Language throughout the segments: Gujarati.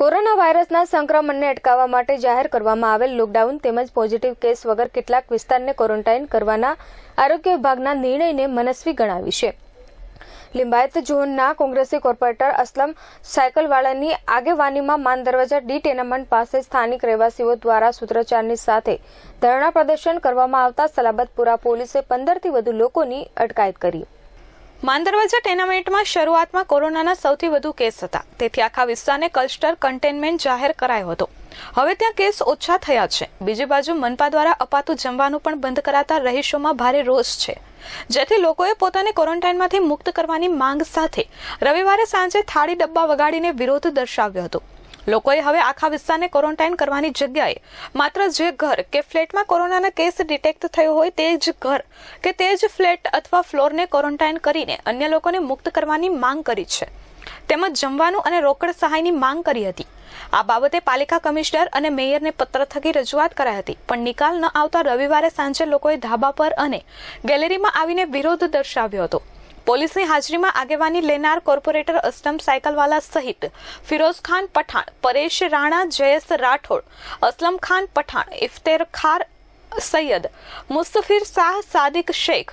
કોરોના વાયરસના સંક્રમણને અટકાવવા માટે જાહેર કરવામાં આવેલ લોકડાઉન તેમજ પોઝિટિવ કેસ વગર કેટલાક વિસ્તારને ક્વોરન્ટાઇન કરવાના આરોગ્ય વિભાગના નિર્ણયને મનસ્વી ગણાવી છે લિંબાયત ઝોનના કોંગ્રેસી કોર્પોરેટર અસલમ સાયકલવાળાની આગેવાનીમાં માન દરવાજા ડી ટેનામેન્ટ પાસે સ્થાનિક રહેવાસીઓ દ્વારા સૂત્રોચ્ચારની સાથે ધરણા પ્રદર્શન કરવામાં આવતા સલાબતપુરા પોલીસે પંદરથી વધુ લોકોની અટકાયત કરી માંદરવજા ટેનામેન્ટમાં શરૂઆતમાં કોરોનાના સૌથી વધુ કેસ હતા તેથી આખા વિસ્તારને ક્લસ્ટર કન્ટેનમેન્ટ જાહેર કરાયો હતો હવે ત્યાં કેસ ઓછા થયા છે બીજી બાજુ મનપા દ્વારા અપાતું જમવાનું પણ બંધ કરાતા રહીશોમાં ભારે રોષ છે જેથી લોકોએ પોતાને ક્વોરન્ટાઇનમાંથી મુક્ત કરવાની માંગ સાથે રવિવારે સાંજે થાળી ડબ્બા વગાડીને વિરોધ દર્શાવ્યો હતો લોકોએ હવે આખા વિસ્તારને ક્વોરન્ટાઇન કરવાની જગ્યાએ માત્ર જે ઘર કે ફ્લેટમાં કોરોનાના કેસ ડિટેક્ટ થયો હોય તે જ ઘર કે તે જ ફ્લેટ અથવા ફ્લોરને ક્વોરન્ટાઇન કરીને અન્ય લોકોને મુક્ત કરવાની માંગ કરી છે તેમજ જમવાનું અને રોકડ સહાયની માંગ કરી હતી આ બાબતે પાલિકા કમિશનર અને મેયરને પત્ર થકી રજૂઆત કરાઈ હતી પણ નિકાલ ન આવતા રવિવારે સાંજે લોકોએ ધાબા પર અને ગેલેરીમાં આવીને વિરોધ દર્શાવ્યો હતો પોલીસની હાજરીમાં આગેવાની લેનાર કોર્પોરેટર અસ્લમ સાયકલવાલા સહિત ફિરોઝ ખાન પઠાણ પરેશ રાણા જયેશ રાઠોડ અસલમ ખાન પઠાણ ઇફતેર ખાર સૈયદ મુસ્તફિર શાહ સાદિક શેખ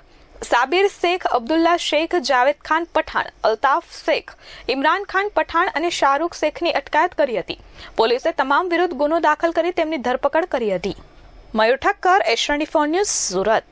સાબિર શેખ અબ્દુલ્લા શેખ જાવેદ ખાન પઠાણ અલ્તાફ શેખ ઇમરાન ખાન પઠાણ અને શાહરૂખ શેખની અટકાયત કરી હતી પોલીસે તમામ વિરુદ્ધ ગુનો દાખલ કરી તેમની ધરપકડ કરી હતી મયુર ઠક્કર એશરણી ફોર ન્યૂઝ સુરત